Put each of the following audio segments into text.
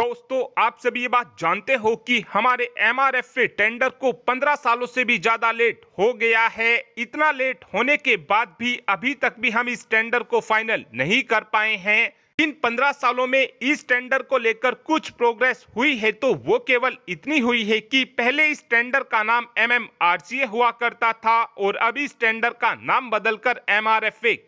दोस्तों आप सभी ये बात जानते हो कि हमारे एमआरएफए टेंडर को 15 सालों से भी ज़्यादा लेट हो गया है इतना लेट होने के बाद भी अभी तक भी हम इस टेंडर को फाइनल नहीं कर पाए हैं इन 15 सालों में इस टेंडर को लेकर कुछ प्रोग्रेस हुई है तो वो केवल इतनी हुई है कि पहले इस टेंडर का नाम एम एम हुआ करता था और अभी इस टेंडर का नाम बदलकर एम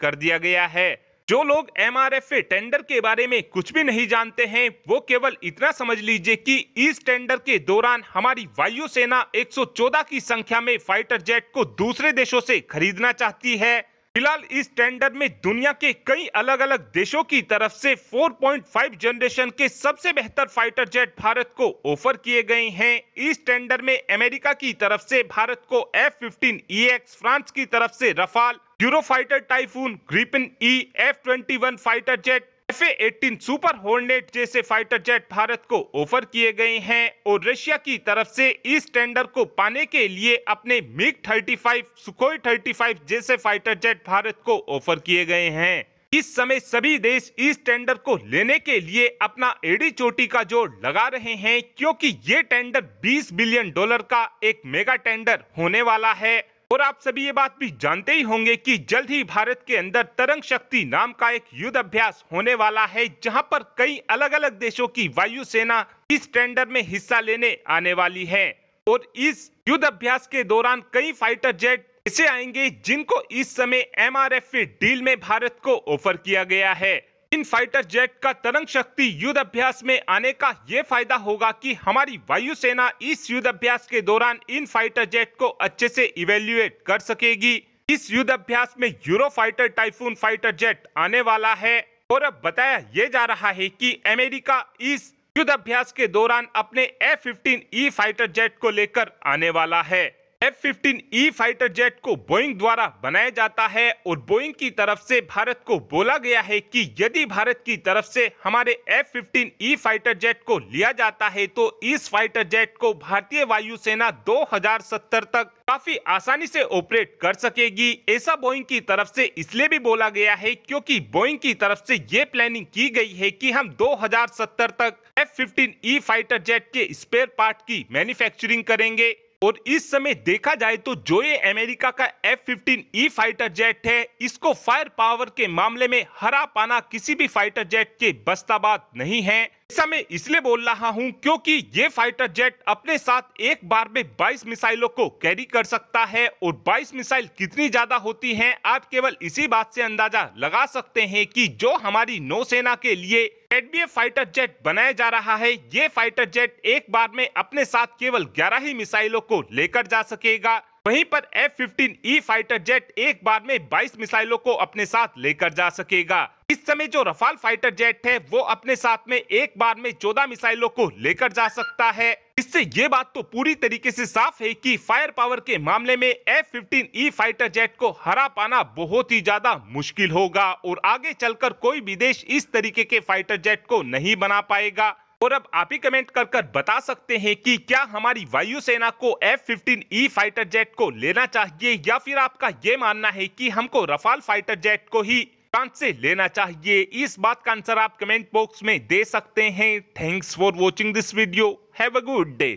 कर दिया गया है जो लोग M R F A tender के बारे में कुछ भी नहीं जानते हैं वो केवल इतना समझ लीजिए कि इस टेंडर के दौरान हमारी वायुसेना 114 की संख्या में फाइटर जेट को दूसरे देशों से खरीदना चाहती है फिलहाल इस टेंडर में दुनिया के कई अलग अलग देशों की तरफ से 4.5 जनरेशन के सबसे बेहतर फाइटर जेट भारत को ऑफर किए गए हैं इस टेंडर में अमेरिका की तरफ से भारत को एफ फिफ्टीन e फ्रांस की तरफ से Rafale Eurofighter Typhoon Gripen E e, F twenty fighter jet F eighteen Super Hornet जैसे फाइटर जेट भारत को ऑफर किए गए हैं और रशिया की तरफ से इस टेंडर को पाने के लिए अपने मिग 35 सुखोई 35 जैसे फाइटर जेट भारत को ऑफर किए गए हैं इस समय सभी देश इस टेंडर को लेने के लिए अपना एडी चोटी का जोर लगा रहे हैं क्योंकि ये टेंडर 20 बिलियन डॉलर का एक मेगा टेंडर होने वाला है और आप सभी ये बात भी जानते ही होंगे कि जल्द ही भारत के अंदर तरंग शक्ति नाम का एक युद्ध अभ्यास होने वाला है जहां पर कई अलग अलग देशों की वायुसेना इस टेंडर में हिस्सा लेने आने वाली है और इस युद्ध अभ्यास के दौरान कई फाइटर जेट ऐसे आएंगे जिनको इस समय एम डील में भारत को ऑफर किया गया है इन फाइटर जेट का तरंग शक्ति युद्ध अभ्यास में आने का ये फायदा होगा कि हमारी वायुसेना इस युद्ध अभ्यास के दौरान इन फाइटर जेट को अच्छे से इवेल्युएट कर सकेगी इस युद्ध अभ्यास में Eurofighter Typhoon fighter jet आने वाला है और अब बताया ये जा रहा है कि अमेरिका इस युद्ध अभ्यास के दौरान अपने फिफ्टीन ई फाइटर जेट को लेकर आने वाला है F fifteen E fighter jet को बोइंग द्वारा बनाया जाता है और बोइंग की तरफ से भारत को बोला गया है कि यदि भारत की तरफ से हमारे F fifteen E fighter jet को लिया जाता है तो इस फाइटर जेट को भारतीय वायुसेना 2070 तक काफी आसानी से ऑपरेट कर सकेगी ऐसा बोइंग की तरफ से इसलिए भी बोला गया है क्योंकि बोइंग की तरफ से ये प्लानिंग की गई है कि हम 2070 तक F fifteen E fighter jet के स्पेयर पार्ट की मैन्युफैक्चरिंग करेंगे और इस समय देखा जाए तो जो ये अमेरिका का F fifteen E fighter jet है इसको फायर पावर के मामले में हरा पाना किसी भी फाइटर जेट के बस्ताबाद नहीं है ऐसा मैं इसलिए बोल रहा हूं क्योंकि ये फाइटर जेट अपने साथ एक बार में 22 मिसाइलों को कैरी कर सकता है और 22 मिसाइल कितनी ज्यादा होती हैं आप केवल इसी बात से अंदाजा लगा सकते हैं कि जो हमारी नौसेना के लिए एडबीए फाइटर जेट बनाया जा रहा है ये फाइटर जेट एक बार में अपने साथ केवल ग्यारह ही मिसाइलों को लेकर जा सकेगा वहीं पर F fifteen E fighter jet एक बार में 22 मिसाइलों को अपने साथ लेकर जा सकेगा इस समय जो रफाल फाइटर जेट है वो अपने साथ में एक बार में 14 मिसाइलों को लेकर जा सकता है इससे ये बात तो पूरी तरीके से साफ है कि फायर पावर के मामले में F fifteen E fighter jet को हरा पाना बहुत ही ज्यादा मुश्किल होगा और आगे चलकर कोई भी देश इस तरीके के फाइटर जेट को नहीं बना पाएगा और अब आप ही कमेंट कर कर बता सकते हैं कि क्या हमारी वायुसेना को F fifteen E fighter jet को लेना चाहिए या फिर आपका ये मानना है कि हमको रफाल फाइटर जेट को ही फ्रांस से लेना चाहिए इस बात का आंसर आप कमेंट बॉक्स में दे सकते हैं thanks for watching this video have a good day